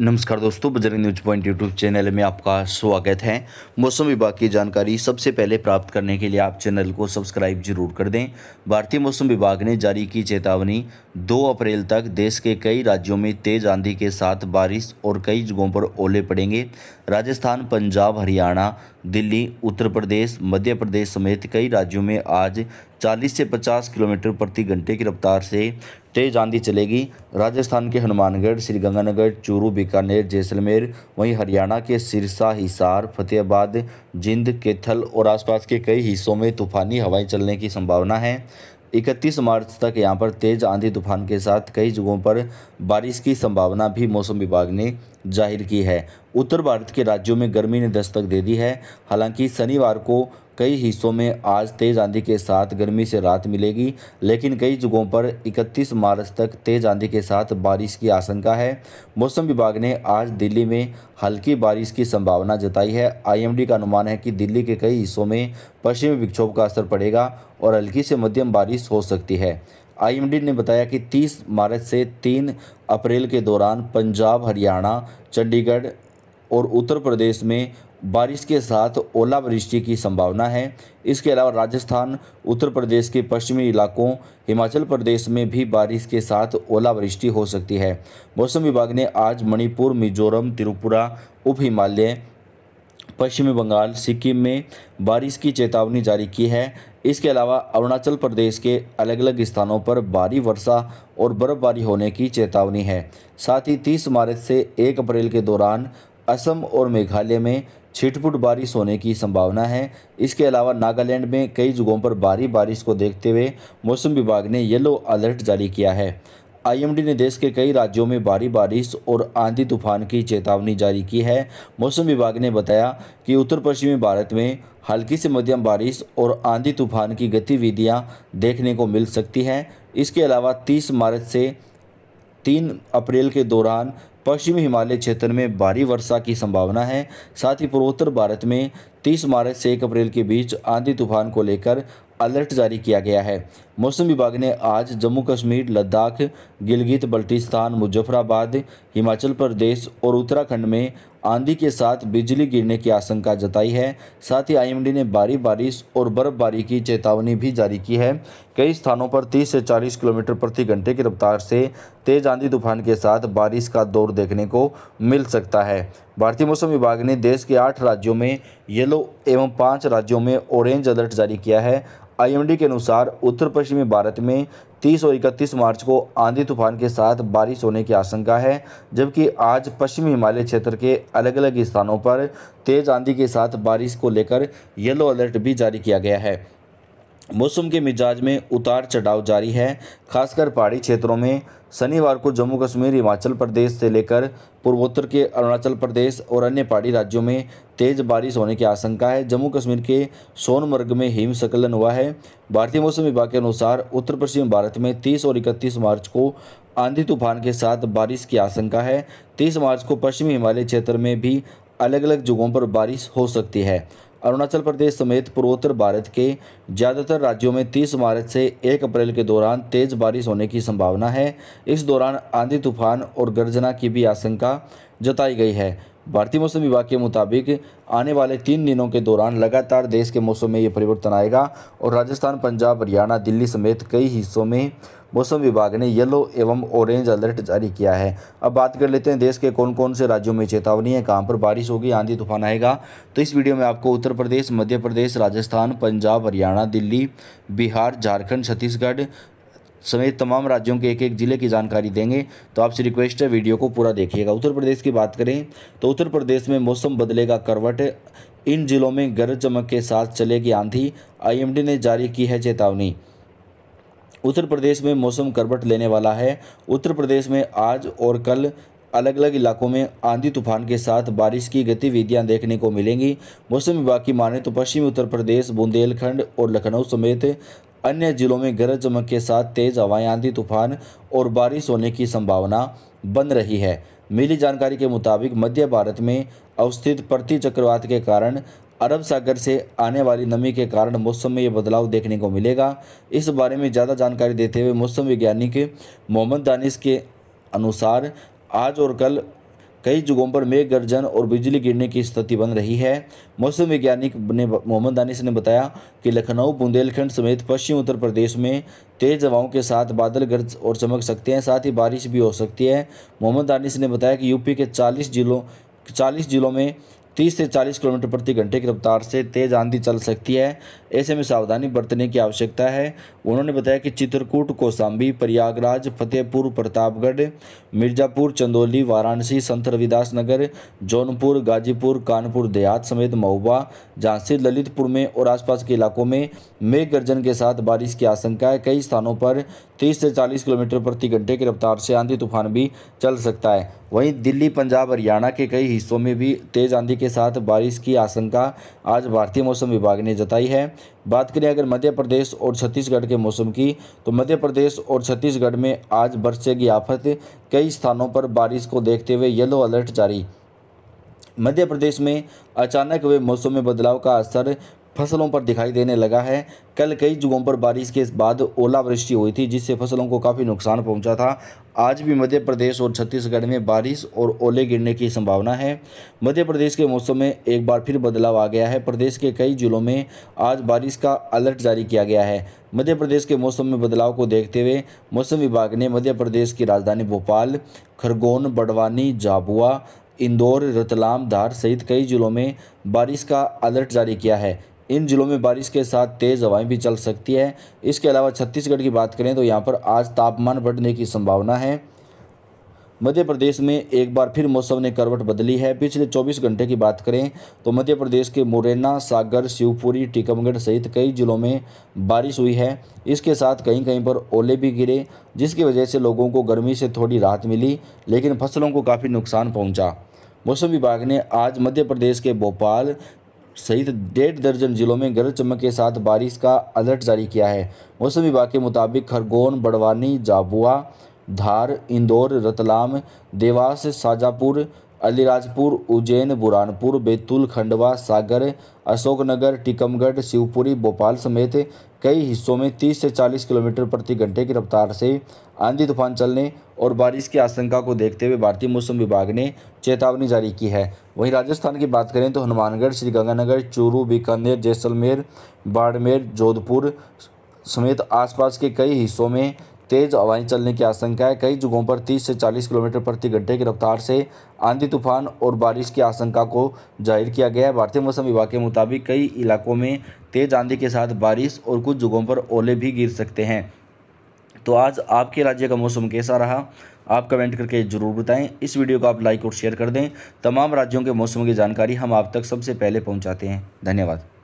नमस्कार दोस्तों Bajrang news point YouTube channel में आपका स्वागत है मौसम विभाग की जानकारी सबसे पहले प्राप्त करने के लिए आप चैनल को सब्सक्राइब जरूर कर दें भारतीय मौसम विभाग ने जारी की चेतावनी दो अप्रैल तक देश के कई राज्यों में तेज आंधी के साथ बारिश और कई जगहों पर ओले पड़ेंगे राजस्थान पंजाब हरियाणा दिल्ली उत्तर प्रदेश मध्य प्रदेश समेत कई राज्यों में आज 40 से 50 किलोमीटर प्रति घंटे की रफ्तार से तेज आंधी चलेगी राजस्थान के हनुमानगढ़ श्रीगंगानगर चूरू बीकानेर जैसलमेर वहीं हरियाणा के सिरसा हिसार फतेहाबाद जिंद केथल और आसपास के कई हिस्सों में तूफानी हवाएं चलने की संभावना है 31 मार्च तक यहां पर तेज आंधी तूफान के साथ कई जगहों पर बारिश की संभावना भी मौसम विभाग ने जाहिर की है उत्तर भारत के राज्यों में गर्मी ने दस्तक दे दी है हालांकि शनिवार को कई हिस्सों में आज तेज आंधी के साथ गर्मी से राहत मिलेगी लेकिन कई जगहों पर 31 मार्च तक तेज आंधी के साथ बारिश की आशंका है मौसम विभाग ने आज दिल्ली में हल्की बारिश की संभावना जताई है आईएमडी का अनुमान है कि दिल्ली के कई हिस्सों में पश्चिमी विक्षोभ का असर पड़ेगा और हल्की से मध्यम बारिश हो सकती है आईएमडी ने बताया कि 30 मार्च से 3 अप्रैल के दौरान पंजाब हरियाणा चंडीगढ़ और उत्तर प्रदेश में बारिश के साथ ओलावृष्टि की संभावना है इसके अलावा राजस्थान उत्तर प्रदेश के पश्चिमी इलाकों हिमाचल प्रदेश में भी बारिश के साथ ओलावृष्टि हो सकती है मौसम विभाग ने आज मणिपुर मिजोरम त्रिपुरा उप हिमालय पश्चिमी बंगाल सिक्किम में बारिश की चेतावनी जारी की है इसके अलावा अरुणाचल प्रदेश के अलग अलग स्थानों पर भारी वर्षा और बर्फबारी होने की चेतावनी है साथ ही 30 मार्च से 1 अप्रैल के दौरान असम और मेघालय में छिटपुट बारिश होने की संभावना है इसके अलावा नागालैंड में कई जगहों पर भारी बारिश को देखते हुए मौसम विभाग ने येलो अलर्ट जारी किया है आईएमडी ने देश के कई राज्यों में भारी बारिश और आंधी तूफान की चेतावनी जारी की है मौसम विभाग ने बताया कि उत्तर पश्चिमी भारत में हल्की से मध्यम बारिश और आंधी तूफान की गतिविधियां देखने को मिल सकती हैं इसके अलावा 30 मार्च से तीन अप्रैल के दौरान पश्चिमी हिमालय क्षेत्र में भारी वर्षा की संभावना है साथ ही पूर्वोत्तर भारत में 30 मार्च से 1 अप्रैल के बीच आंधी तूफान को लेकर अलर्ट जारी किया गया है मौसम विभाग ने आज जम्मू कश्मीर लद्दाख गिलगित बल्टिस्तान मुजफ्फराबाद हिमाचल प्रदेश और उत्तराखंड में आंधी के साथ बिजली गिरने की आशंका जताई है साथ ही आईएमडी ने भारी बारिश और बर्फबारी की चेतावनी भी जारी की है कई स्थानों पर 30 से 40 किलोमीटर प्रति घंटे की रफ्तार से तेज आंधी तूफान के साथ बारिश का दौर देखने को मिल सकता है भारतीय मौसम विभाग ने देश के आठ राज्यों में येलो एवं पाँच राज्यों में ऑरेंज अलर्ट जारी किया है आईएमडी के अनुसार उत्तर पश्चिमी भारत में 30 और 31 मार्च को आंधी तूफान के साथ बारिश होने की आशंका है जबकि आज पश्चिमी हिमालय क्षेत्र के अलग अलग स्थानों पर तेज़ आंधी के साथ बारिश को लेकर येलो अलर्ट भी जारी किया गया है मौसम के मिजाज में उतार चढ़ाव जारी है खासकर पहाड़ी क्षेत्रों में शनिवार को जम्मू कश्मीर हिमाचल प्रदेश से लेकर पूर्वोत्तर के अरुणाचल प्रदेश और अन्य पहाड़ी राज्यों में तेज़ बारिश होने की आशंका है जम्मू कश्मीर के सोनमर्ग में हिमस्खलन हुआ है भारतीय मौसम विभाग के अनुसार उत्तर पश्चिम भारत में तीस और इकतीस मार्च को आंधी तूफान के साथ बारिश की आशंका है तीस मार्च को पश्चिमी हिमालय क्षेत्र में भी अलग अलग जगहों पर बारिश हो सकती है अरुणाचल प्रदेश समेत पूर्वोत्तर भारत के ज़्यादातर राज्यों में 30 मार्च से 1 अप्रैल के दौरान तेज़ बारिश होने की संभावना है इस दौरान आंधी तूफान और गर्जना की भी आशंका जताई गई है भारतीय मौसम विभाग के मुताबिक आने वाले तीन दिनों के दौरान लगातार देश के मौसम में ये परिवर्तन आएगा और राजस्थान पंजाब हरियाणा दिल्ली समेत कई हिस्सों में मौसम विभाग ने येलो एवं ऑरेंज अलर्ट जारी किया है अब बात कर लेते हैं देश के कौन कौन से राज्यों में चेतावनी है कहाँ पर बारिश होगी आंधी तूफान आएगा तो इस वीडियो में आपको उत्तर प्रदेश मध्य प्रदेश राजस्थान पंजाब हरियाणा दिल्ली बिहार झारखंड छत्तीसगढ़ समेत तमाम राज्यों के एक एक ज़िले की जानकारी देंगे तो आपसे रिक्वेस्ट है वीडियो को पूरा देखिएगा उत्तर प्रदेश की बात करें तो उत्तर प्रदेश में मौसम बदलेगा करवट इन जिलों में गरज चमक के साथ चलेगी आंधी आईएमडी ने जारी की है चेतावनी उत्तर प्रदेश में मौसम करवट लेने वाला है उत्तर प्रदेश में आज और कल अलग अलग इलाकों में आंधी तूफान के साथ बारिश की गतिविधियां देखने को मिलेंगी मौसम विभाग की माने तो पश्चिमी उत्तर प्रदेश बुंदेलखंड और लखनऊ समेत अन्य जिलों में गरज चमक के साथ तेज हवाएं आंधी तूफान और बारिश होने की संभावना बन रही है मिली जानकारी के मुताबिक मध्य भारत में अवस्थित प्रति चक्रवात के कारण अरब सागर से आने वाली नमी के कारण मौसम में ये बदलाव देखने को मिलेगा इस बारे में ज़्यादा जानकारी देते हुए मौसम वैज्ञानिक मोहम्मद दानिश के अनुसार आज और कल कई जगहों पर मेघ गर्जन और बिजली गिरने की स्थिति बन रही है मौसम वैज्ञानिक ने मोहम्मद दानिश ने बताया कि लखनऊ बुंदेलखंड समेत पश्चिम उत्तर प्रदेश में तेज हवाओं के साथ बादल गरज और चमक सकते हैं साथ ही बारिश भी हो सकती है मोहम्मद दानिश ने बताया कि यूपी के 40 जिलों 40 जिलों में 30 से 40 किलोमीटर प्रति घंटे की रफ्तार से तेज आंधी चल सकती है ऐसे में सावधानी बरतने की आवश्यकता है उन्होंने बताया कि चित्रकूट कौसाम्बी प्रयागराज फतेहपुर प्रतापगढ़ मिर्ज़ापुर चंदौली वाराणसी संत रविदास नगर जौनपुर गाजीपुर कानपुर देहात समेत महुबा झांसी ललितपुर में और आसपास के इलाकों में मेघ गर्जन के साथ बारिश की आशंका है कई स्थानों पर तीस से चालीस किलोमीटर प्रति घंटे की रफ्तार से आंधी तूफान भी चल सकता है वहीं दिल्ली पंजाब हरियाणा के कई हिस्सों में भी तेज़ आंधी के साथ बारिश की आशंका आज भारतीय मौसम विभाग ने जताई है बात करें अगर मध्य प्रदेश और छत्तीसगढ़ के मौसम की तो मध्य प्रदेश और छत्तीसगढ़ में आज बरसेगी आफत कई स्थानों पर बारिश को देखते हुए येलो अलर्ट जारी मध्य प्रदेश में अचानक हुए मौसम में बदलाव का असर फसलों पर दिखाई देने लगा है कल कई जगहों पर बारिश के बाद ओलावृष्टि हुई थी जिससे फसलों को काफ़ी नुकसान पहुंचा था आज भी मध्य प्रदेश और छत्तीसगढ़ में बारिश और ओले गिरने की संभावना है मध्य प्रदेश के मौसम में एक बार फिर बदलाव आ गया है प्रदेश के कई जिलों में आज बारिश का अलर्ट जारी किया गया है मध्य प्रदेश के मौसम में बदलाव को देखते हुए मौसम विभाग ने मध्य प्रदेश की राजधानी भोपाल खरगोन बड़वानी झाबुआ इंदौर रतलाम धार सहित कई जिलों में बारिश का अलर्ट जारी किया है इन जिलों में बारिश के साथ तेज़ हवाएं भी चल सकती है इसके अलावा छत्तीसगढ़ की बात करें तो यहाँ पर आज तापमान बढ़ने की संभावना है मध्य प्रदेश में एक बार फिर मौसम ने करवट बदली है पिछले 24 घंटे की बात करें तो मध्य प्रदेश के मुरैना सागर शिवपुरी टीकमगढ़ सहित कई जिलों में बारिश हुई है इसके साथ कहीं कहीं पर ओले भी गिरे जिसकी वजह से लोगों को गर्मी से थोड़ी राहत मिली लेकिन फसलों को काफ़ी नुकसान पहुँचा मौसम विभाग ने आज मध्य प्रदेश के भोपाल सहित डेढ़ दर्जन जिलों में गरज चमक के साथ बारिश का अलर्ट जारी किया है मौसम विभाग के मुताबिक खरगोन बड़वानी जाबुआ धार इंदौर रतलाम देवास शाजापुर अलीराजपुर उज्जैन बुरहानपुर बैतूल खंडवा सागर अशोकनगर टीकमगढ़ शिवपुरी भोपाल समेत कई हिस्सों में 30 से 40 किलोमीटर प्रति घंटे की रफ्तार से आंधी तूफान चलने और बारिश की आशंका को देखते हुए भारतीय मौसम विभाग ने चेतावनी जारी की है वहीं राजस्थान की बात करें तो हनुमानगढ़ श्रीगंगानगर चूरू बीकानेर जैसलमेर बाड़मेर जोधपुर समेत आसपास के कई हिस्सों में तेज हवाएं चलने की आशंका है कई जगहों पर 30 से 40 किलोमीटर प्रति घंटे की रफ्तार से आंधी तूफान और बारिश की आशंका को जाहिर किया गया है भारतीय मौसम विभाग के मुताबिक कई इलाकों में तेज आंधी के साथ बारिश और कुछ जगहों पर ओले भी गिर सकते हैं तो आज आपके राज्य का मौसम कैसा रहा आप कमेंट करके ज़रूर बताएं इस वीडियो को आप लाइक और शेयर कर दें तमाम राज्यों के मौसम की जानकारी हम आप तक सबसे पहले पहुंचाते हैं धन्यवाद